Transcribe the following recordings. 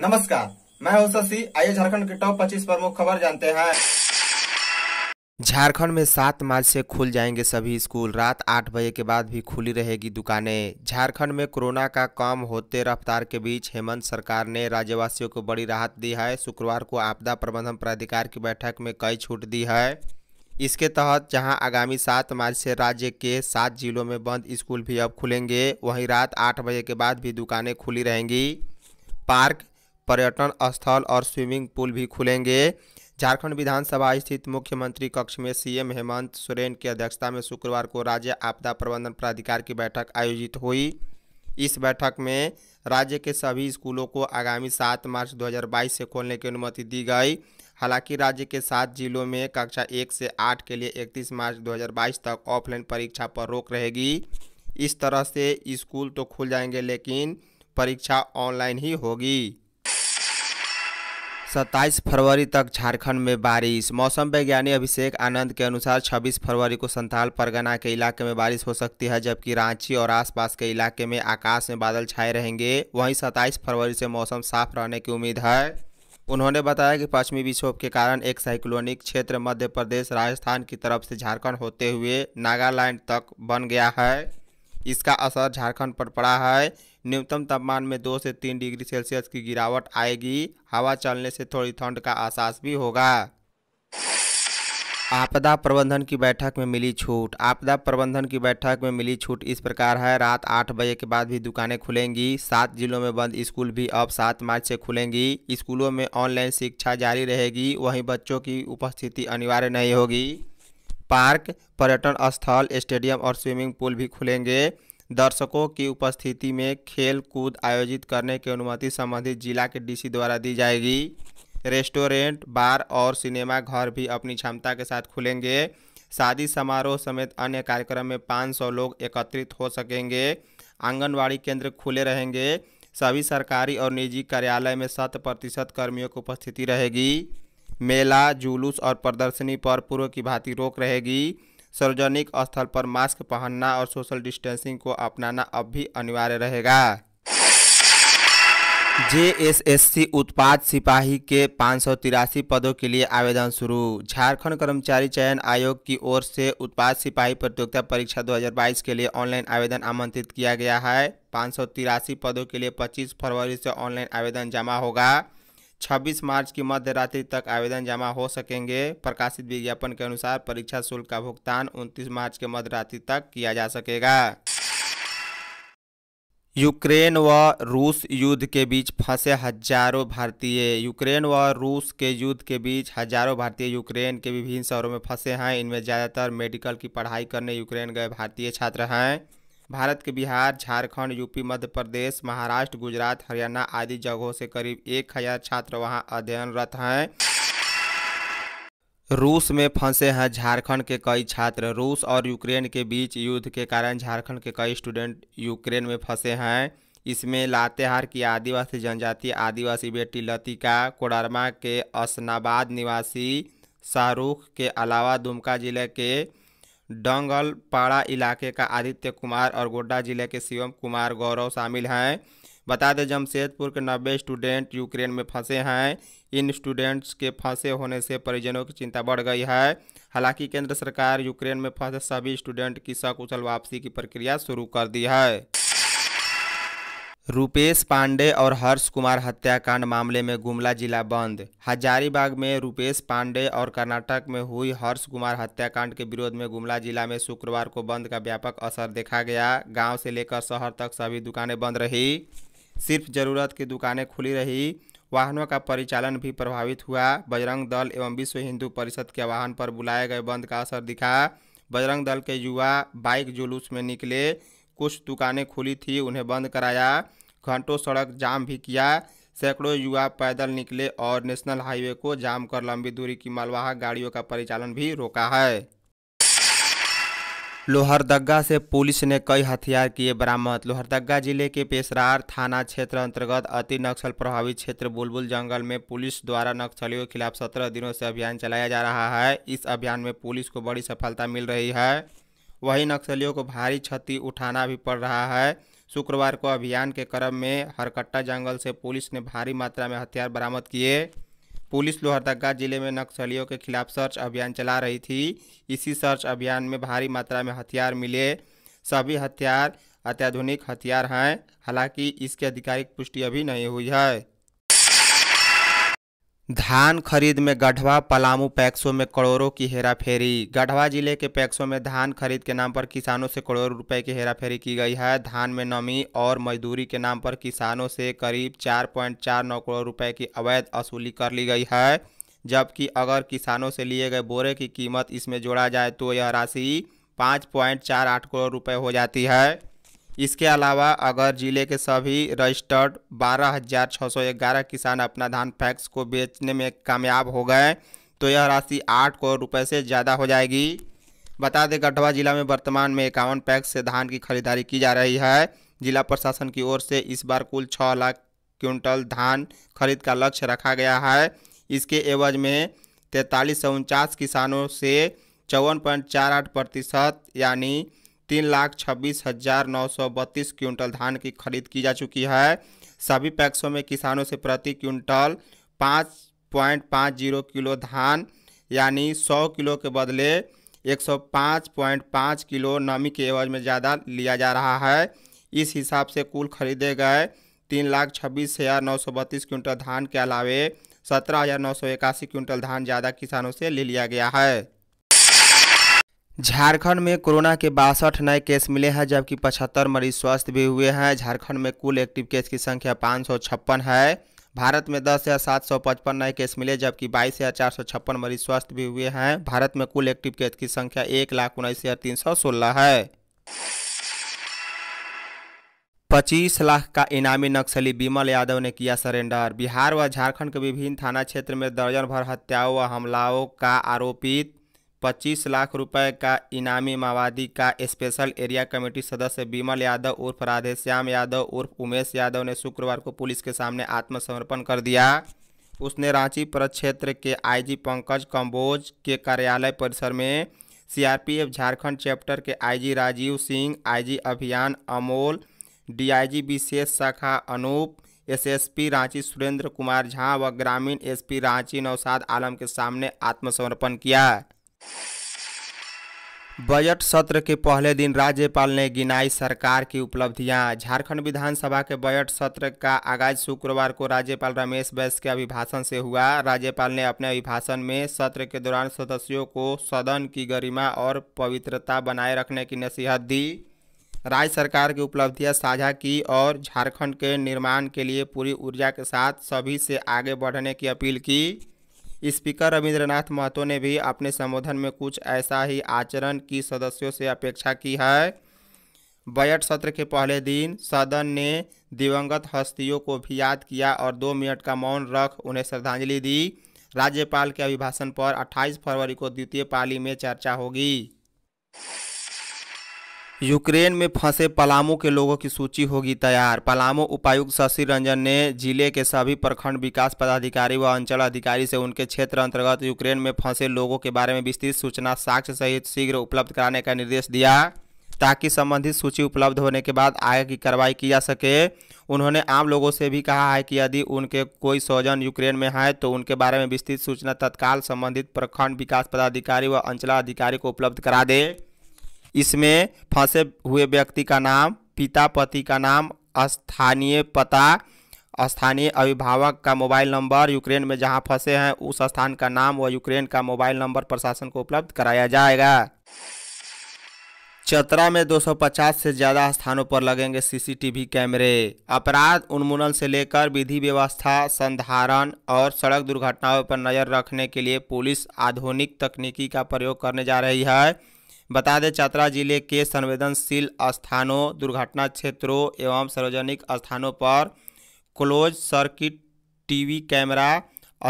नमस्कार मैं हूं शशि आइए झारखंड के टॉप 25 प्रमुख खबर जानते हैं झारखंड में सात मार्च से खुल जाएंगे सभी स्कूल रात आठ बजे के बाद भी खुली रहेगी दुकानें झारखंड में कोरोना का काम होते रफ्तार के बीच हेमंत सरकार ने राज्यवासियों को बड़ी राहत दी है शुक्रवार को आपदा प्रबंधन प्राधिकार की बैठक में कई छूट दी है इसके तहत जहां आगामी सात मार्च से राज्य के सात जिलों में बंद स्कूल भी अब खुलेंगे वहीं रात आठ बजे के बाद भी दुकानें खुली रहेंगी पार्क पर्यटन स्थल और स्विमिंग पूल भी खुलेंगे झारखंड विधानसभा स्थित मुख्यमंत्री कक्ष में सीएम हेमंत सोरेन की अध्यक्षता में शुक्रवार को राज्य आपदा प्रबंधन प्राधिकार की बैठक आयोजित हुई इस बैठक में राज्य के सभी स्कूलों को आगामी सात मार्च 2022 से खोलने की अनुमति दी गई हालांकि राज्य के सात जिलों में कक्षा एक से आठ के लिए 31 मार्च 2022 तक ऑफलाइन परीक्षा पर रोक रहेगी इस तरह से स्कूल तो खुल जाएंगे लेकिन परीक्षा ऑनलाइन ही होगी सत्ताईस फरवरी तक झारखंड में बारिश मौसम वैज्ञानिक अभिषेक आनंद के अनुसार 26 फरवरी को संथाल परगना के इलाके में बारिश हो सकती है जबकि रांची और आसपास के इलाके में आकाश में बादल छाए रहेंगे वहीं 27 फरवरी से मौसम साफ रहने की उम्मीद है उन्होंने बताया कि पश्चिमी विक्षोभ के कारण एक साइक्लोनिक क्षेत्र मध्य प्रदेश राजस्थान की तरफ से झारखंड होते हुए नागालैंड तक बन गया है इसका असर झारखंड पर पड़ा है न्यूनतम तापमान में दो से तीन डिग्री सेल्सियस की गिरावट आएगी हवा चलने से थोड़ी ठंड का आसास भी होगा आपदा प्रबंधन की बैठक में मिली छूट आपदा प्रबंधन की बैठक में मिली छूट इस प्रकार है रात आठ बजे के बाद भी दुकानें खुलेंगी सात जिलों में बंद स्कूल भी अब सात मार्च से खुलेंगी स्कूलों में ऑनलाइन शिक्षा जारी रहेगी वहीं बच्चों की उपस्थिति अनिवार्य नहीं होगी पार्क पर्यटन स्थल स्टेडियम और स्विमिंग पूल भी खुलेंगे दर्शकों की उपस्थिति में खेल कूद आयोजित करने की अनुमति संबंधित जिला के डीसी द्वारा दी जाएगी रेस्टोरेंट बार और सिनेमा घर भी अपनी क्षमता के साथ खुलेंगे शादी समारोह समेत अन्य कार्यक्रम में 500 लोग एकत्रित हो सकेंगे आंगनबाड़ी केंद्र खुले रहेंगे सभी सरकारी और निजी कार्यालय में शत प्रतिशत कर्मियों की उपस्थिति रहेगी मेला जुलूस और प्रदर्शनी पर पूर्व की भांति रोक रहेगी सार्वजनिक स्थल पर मास्क पहनना और सोशल डिस्टेंसिंग को अपनाना अब भी अनिवार्य रहेगा सी उत्पाद सिपाही के पाँच पदों के लिए आवेदन शुरू झारखंड कर्मचारी चयन आयोग की ओर से उत्पाद सिपाही प्रतियोगिता परीक्षा 2022 के लिए ऑनलाइन आवेदन आमंत्रित किया गया है पाँच पदों के लिए 25 फरवरी से ऑनलाइन आवेदन जमा होगा 26 मार्च की मध्य रात्रि तक आवेदन जमा हो सकेंगे प्रकाशित विज्ञापन के अनुसार परीक्षा शुल्क का भुगतान 29 मार्च के मध्य रात्रि तक किया जा सकेगा यूक्रेन व रूस युद्ध के बीच फंसे हजारों भारतीय यूक्रेन व रूस के युद्ध के बीच हजारों भारतीय यूक्रेन के विभिन्न शहरों में फंसे हैं इनमें ज़्यादातर मेडिकल की पढ़ाई करने यूक्रेन गए भारतीय छात्र हैं भारत के बिहार झारखंड, यूपी मध्य प्रदेश महाराष्ट्र गुजरात हरियाणा आदि जगहों से करीब एक हजार छात्र वहां अध्ययनरत हैं रूस में फंसे हैं झारखंड के कई छात्र रूस और यूक्रेन के बीच युद्ध के कारण झारखंड के कई स्टूडेंट यूक्रेन में फंसे हैं इसमें लातेहार की आदिवासी जनजाति आदिवासी बेटी लतिका कोडरमा के असनाबाद निवासी शाहरुख के अलावा दुमका जिले के डंगल पाड़ा इलाके का आदित्य कुमार और गोड्डा जिले के शिवम कुमार गौरव शामिल हैं बता दें जमशेदपुर के नब्बे स्टूडेंट यूक्रेन में फंसे हैं इन स्टूडेंट्स के फंसे होने से परिजनों की चिंता बढ़ गई है हालांकि केंद्र सरकार यूक्रेन में फंसे सभी स्टूडेंट की सकुशल वापसी की प्रक्रिया शुरू कर दी है रुपेश पांडे और हर्ष कुमार हत्याकांड मामले में गुमला जिला बंद हजारीबाग में रुपेश पांडे और कर्नाटक में हुई हर्ष कुमार हत्याकांड के विरोध में गुमला जिला में शुक्रवार को बंद का व्यापक असर देखा गया गांव से लेकर शहर तक सभी दुकानें बंद रही सिर्फ जरूरत की दुकानें खुली रही वाहनों का परिचालन भी प्रभावित हुआ बजरंग दल एवं विश्व हिंदू परिषद के आह्वान पर बुलाए गए बंद का असर दिखा बजरंग दल के युवा बाइक जुलूस में निकले कुछ दुकानें खुली थी उन्हें बंद कराया घंटों सड़क जाम भी किया सैकड़ों युवा पैदल निकले और नेशनल हाईवे को जाम कर लंबी दूरी की मालवाहक गाड़ियों का परिचालन भी रोका है लोहरदगा से पुलिस ने कई हथियार किए बरामद लोहरदगा जिले के पेशरार थाना क्षेत्र अंतर्गत अति नक्सल प्रभावित क्षेत्र बुलबुल जंगल में पुलिस द्वारा नक्सलियों के खिलाफ सत्रह दिनों से अभियान चलाया जा रहा है इस अभियान में पुलिस को बड़ी सफलता मिल रही है वहीं नक्सलियों को भारी क्षति उठाना भी पड़ रहा है शुक्रवार को अभियान के क्रम में हरकट्टा जंगल से पुलिस ने भारी मात्रा में हथियार बरामद किए पुलिस लोहरदगा जिले में नक्सलियों के खिलाफ सर्च अभियान चला रही थी इसी सर्च अभियान में भारी मात्रा में हथियार मिले सभी हथियार अत्याधुनिक हथियार हैं हालांकि इसकी आधिकारिक पुष्टि अभी नहीं हुई है धान खरीद में गढ़वा पलामू पैक्सों में करोड़ों की हेराफेरी गढ़वा जिले के पैक्सों में धान खरीद के नाम पर किसानों से करोड़ों रुपए की हेराफेरी की गई है धान में नमी और मजदूरी के नाम पर किसानों से करीब 4.49 करोड़ रुपए की अवैध वसूली कर ली गई है जबकि अगर किसानों से लिए गए बोरे की कीमत इसमें जोड़ा जाए तो यह राशि पाँच करोड़ रुपये हो जाती है इसके अलावा अगर जिले के सभी रजिस्टर्ड बारह हजार छः सौ ग्यारह किसान अपना धान पैक्स को बेचने में कामयाब हो गए तो यह राशि आठ करोड़ रुपए से ज़्यादा हो जाएगी बता दें गढ़वा जिला में वर्तमान में इक्यावन पैक्स से धान की खरीदारी की जा रही है जिला प्रशासन की ओर से इस बार कुल छः लाख क्विंटल धान खरीद का लक्ष्य रखा गया है इसके एवज में तैंतालीस किसानों से चौवन पॉइंट चार आठ प्रतिशत यानी तीन लाख छब्बीस हजार नौ सौ बत्तीस क्विंटल धान की खरीद की जा चुकी है सभी पैक्सों में किसानों से प्रति क्विंटल पाँच पॉइंट पाँच जीरो किलो धान यानी सौ किलो के बदले एक सौ पाँच पॉइंट पाँच किलो नमी के एवज में ज़्यादा लिया जा रहा है इस हिसाब से कुल खरीदे गए तीन लाख छब्बीस हज़ार नौ सौ बत्तीस क्विंटल धान के अलावे सत्रह हज़ार नौ सौ इक्यासी क्विंटल धान ज़्यादा किसानों से ले लिया गया है झारखंड में कोरोना के बासठ नए केस मिले हैं जबकि पचहत्तर मरीज स्वस्थ भी हुए हैं झारखंड में कुल एक्टिव केस की संख्या पाँच है भारत में दस हज़ार सात सौ पचपन नए केस मिले जबकि बाईस हज़ार चार सौ छप्पन मरीज स्वस्थ भी हुए हैं भारत में कुल एक्टिव केस की संख्या एक लाख उन्नीस हज़ार तीन सौ सोलह है पच्चीस लाख का इनामी नक्सली बिमल यादव ने किया सरेंडर बिहार व झारखंड के विभिन्न थाना क्षेत्र में दर्जन भर हत्याओं व हमलाओं का आरोपित पच्चीस लाख रुपए का इनामी माओवादी का स्पेशल एरिया कमेटी सदस्य बीमल यादव उर्फ राधेश्याम यादव उर्फ उमेश यादव ने शुक्रवार को पुलिस के सामने आत्मसमर्पण कर दिया उसने रांची प्रक्षेत्र के आईजी पंकज कंबोज के कार्यालय परिसर में सीआरपीएफ झारखंड चैप्टर के आईजी राजीव सिंह आईजी अभियान अमोल डीआईजी विशेष शाखा अनूप एसएसपी रांची सुरेंद्र कुमार झा व ग्रामीण एसपी रांची नौसाद आलम के सामने आत्मसमर्पण किया बजट सत्र के पहले दिन राज्यपाल ने गिनाई सरकार की उपलब्धियां झारखंड विधानसभा के बजट सत्र का आगाज शुक्रवार को राज्यपाल रमेश बैस के अभिभाषण से हुआ राज्यपाल ने अपने अभिभाषण में सत्र के दौरान सदस्यों को सदन की गरिमा और पवित्रता बनाए रखने की नसीहत दी राज्य सरकार की उपलब्धियां साझा की और झारखंड के निर्माण के लिए पूरी ऊर्जा के साथ सभी से आगे बढ़ने की अपील की स्पीकर रविंद्रनाथ महतो ने भी अपने संबोधन में कुछ ऐसा ही आचरण की सदस्यों से अपेक्षा की है बजट सत्र के पहले दिन सदन ने दिवंगत हस्तियों को भी याद किया और दो मिनट का मौन रख उन्हें श्रद्धांजलि दी राज्यपाल के अभिभाषण पर 28 फरवरी को द्वितीय पाली में चर्चा होगी यूक्रेन में फंसे पलामू के लोगों की सूची होगी तैयार पलामू उपायुक्त शशि रंजन ने जिले के सभी प्रखंड विकास पदाधिकारी व अंचल अधिकारी से उनके क्षेत्र अंतर्गत यूक्रेन में फंसे लोगों के बारे में विस्तृत सूचना साक्ष्य सहित शीघ्र उपलब्ध कराने का निर्देश दिया ताकि संबंधित सूची उपलब्ध होने के बाद आगे की कार्रवाई की जा सके उन्होंने आम लोगों से भी कहा है कि यदि उनके कोई स्वजन यूक्रेन में है तो उनके बारे में विस्तृत सूचना तत्काल संबंधित प्रखंड विकास पदाधिकारी व अंचलाधिकारी को उपलब्ध करा दें इसमें फंसे हुए व्यक्ति का नाम पिता पति का नाम स्थानीय पता स्थानीय अभिभावक का मोबाइल नंबर यूक्रेन में जहां फंसे हैं उस स्थान का नाम व यूक्रेन का मोबाइल नंबर प्रशासन को उपलब्ध कराया जाएगा चतरा में 250 से ज़्यादा स्थानों पर लगेंगे सीसीटीवी कैमरे अपराध उन्मूलन से लेकर विधि व्यवस्था संधारण और सड़क दुर्घटनाओं पर नज़र रखने के लिए पुलिस आधुनिक तकनीकी का प्रयोग करने जा रही है बता दें चतरा जिले के संवेदनशील स्थानों दुर्घटना क्षेत्रों एवं सार्वजनिक स्थानों पर क्लोज सर्किट टीवी कैमरा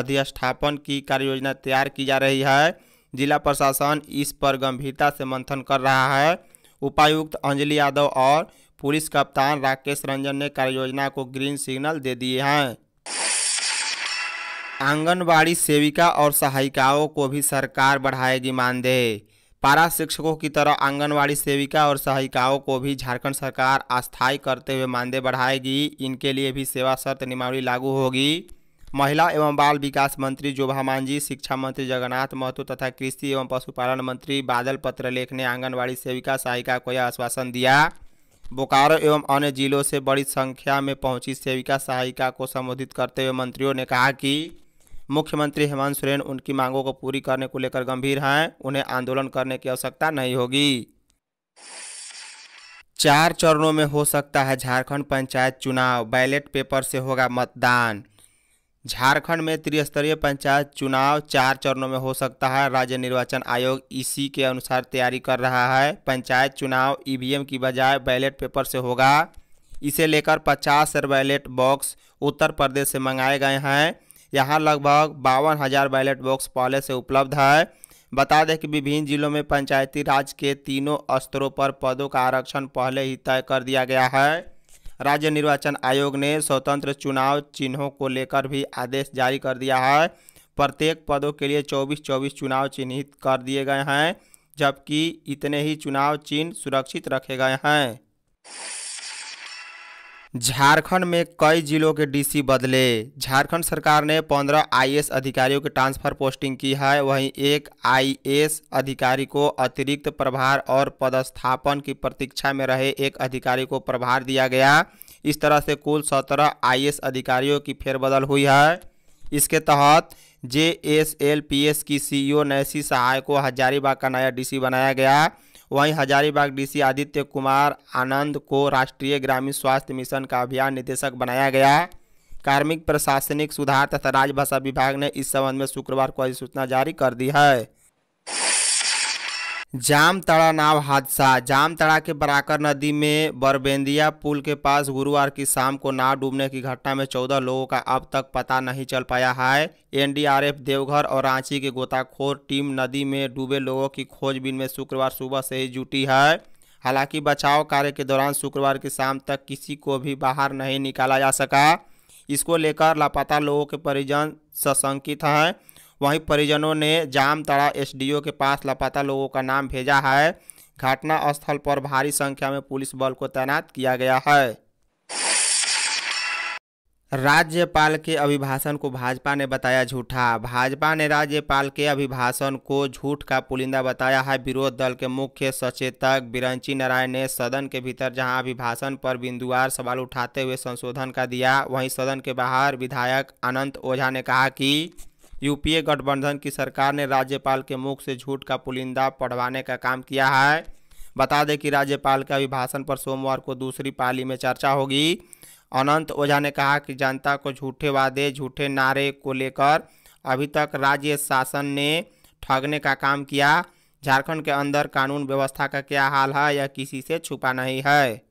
अधिस्थापन की कार्ययोजना तैयार की जा रही है जिला प्रशासन इस पर गंभीरता से मंथन कर रहा है उपायुक्त अंजलि यादव और पुलिस कप्तान राकेश रंजन ने कार्ययोजना को ग्रीन सिग्नल दे दिए हैं आंगनबाड़ी सेविका और सहायिकाओं को भी सरकार बढ़ाएगी मानदेय पारा शिक्षकों की तरह आंगनवाड़ी सेविका और सहायिकाओं को भी झारखंड सरकार अस्थायी करते हुए मानदेय बढ़ाएगी इनके लिए भी सेवा शर्त नियमावली लागू होगी महिला एवं बाल विकास मंत्री जोभा मांझी शिक्षा मंत्री जगन्नाथ महतो तथा कृषि एवं पशुपालन मंत्री बादल पत्रलेख ने आंगनबाड़ी सेविका सहायिका को यह आश्वासन दिया बोकारो एवं अन्य जिलों से बड़ी संख्या में पहुंची सेविका सहायिका को संबोधित करते हुए मंत्रियों ने कहा कि मुख्यमंत्री हेमंत सोरेन उनकी मांगों को पूरी करने को लेकर गंभीर हैं उन्हें आंदोलन करने की आवश्यकता नहीं होगी चार चरणों में हो सकता है झारखंड पंचायत चुनाव बैलेट पेपर से होगा मतदान झारखंड में त्रिस्तरीय पंचायत चुनाव चार चरणों में हो सकता है राज्य निर्वाचन आयोग इसी के अनुसार तैयारी कर रहा है पंचायत चुनाव ईवीएम की बजाय बैलेट पेपर से होगा इसे लेकर पचास बैलेट बॉक्स उत्तर प्रदेश से मंगाए गए हैं यहाँ लगभग बावन हज़ार बैलेट बॉक्स पहले से उपलब्ध है बता दें कि विभिन्न जिलों में पंचायती राज के तीनों स्तरों पर पदों का आरक्षण पहले ही तय कर दिया गया है राज्य निर्वाचन आयोग ने स्वतंत्र चुनाव चिन्हों को लेकर भी आदेश जारी कर दिया है प्रत्येक पदों के लिए 24 24 चुनाव चिन्हित कर दिए गए हैं जबकि इतने ही चुनाव चिन्ह सुरक्षित रखे गए हैं झारखंड में कई जिलों के डीसी बदले झारखंड सरकार ने 15 आईएएस अधिकारियों की ट्रांसफर पोस्टिंग की है वहीं एक आईएएस अधिकारी को अतिरिक्त प्रभार और पदस्थापन की प्रतीक्षा में रहे एक अधिकारी को प्रभार दिया गया इस तरह से कुल 17 आईएएस अधिकारियों की फेरबदल हुई है इसके तहत J S L P S की सीईओ नैसी सहाय को हजारीबाग का नया डी बनाया गया वहीं हजारीबाग डीसी आदित्य कुमार आनंद को राष्ट्रीय ग्रामीण स्वास्थ्य मिशन का अभियान निदेशक बनाया गया कार्मिक प्रशासनिक सुधार तथा राजभाषा विभाग ने इस संबंध में शुक्रवार को अधिसूचना जारी कर दी है जामतड़ा नाव हादसा जामतड़ा के बराकर नदी में बरबेंदिया पुल के पास गुरुवार की शाम को नाव डूबने की घटना में चौदह लोगों का अब तक पता नहीं चल पाया है एनडीआरएफ देवघर और रांची के गोताखोर टीम नदी में डूबे लोगों की खोजबीन में शुक्रवार सुबह से ही जुटी है हालांकि बचाव कार्य के दौरान शुक्रवार की शाम तक किसी को भी बाहर नहीं निकाला जा सका इसको लेकर लापता लोगों के परिजन सशंकित हैं वहीं परिजनों ने जामतड़ा एसडीओ के पास लापता लोगों का नाम भेजा है घटना स्थल पर भारी संख्या में पुलिस बल को तैनात किया गया है राज्यपाल के अभिभाषण को भाजपा ने बताया झूठा भाजपा ने राज्यपाल के अभिभाषण को झूठ का पुलिंदा बताया है विरोध दल के मुख्य सचेतक बिरंची नारायण ने सदन के भीतर जहां अभिभाषण पर बिंदुवार सवाल उठाते हुए संशोधन का दिया वहीं सदन के बाहर विधायक अनंत ओझा ने कहा कि यूपीए गठबंधन की सरकार ने राज्यपाल के मुख से झूठ का पुलिंदा पढ़वाने का काम किया है बता दें कि राज्यपाल के अभिभाषण पर सोमवार को दूसरी पाली में चर्चा होगी अनंत ओझा ने कहा कि जनता को झूठे वादे झूठे नारे को लेकर अभी तक राज्य शासन ने ठगने का काम किया झारखंड के अंदर कानून व्यवस्था का क्या हाल है यह किसी से छुपा नहीं है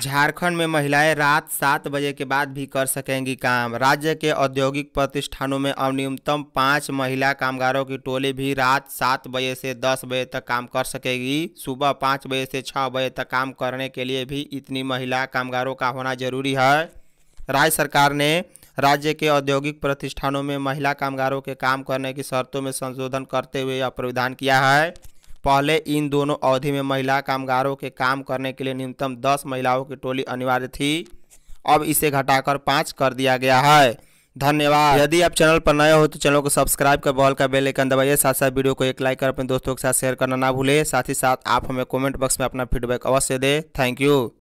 झारखंड में महिलाएं रात सात बजे के बाद भी कर सकेंगी काम राज्य के औद्योगिक प्रतिष्ठानों में अब न्यूनतम पाँच महिला कामगारों की टोली भी रात सात बजे से दस बजे तक काम कर सकेगी सुबह पाँच बजे से छः बजे तक काम करने के लिए भी इतनी महिला कामगारों का होना जरूरी है राज्य सरकार ने राज्य के औद्योगिक प्रतिष्ठानों में महिला कामगारों के काम करने की शर्तों में संशोधन करते हुए यह प्रावधान किया है पहले इन दोनों अवधि में महिला कामगारों के काम करने के लिए न्यूनतम दस महिलाओं की टोली अनिवार्य थी अब इसे घटाकर पाँच कर दिया गया है धन्यवाद यदि आप चैनल पर नए हो तो चैनल को सब्सक्राइब कर बॉल का बेल आइकन दबाइए साथ साथ वीडियो को एक लाइक कर अपने दोस्तों के साथ शेयर करना ना भूले साथ ही साथ आप हमें कमेंट बॉक्स में अपना फीडबैक अवश्य दें थैंक यू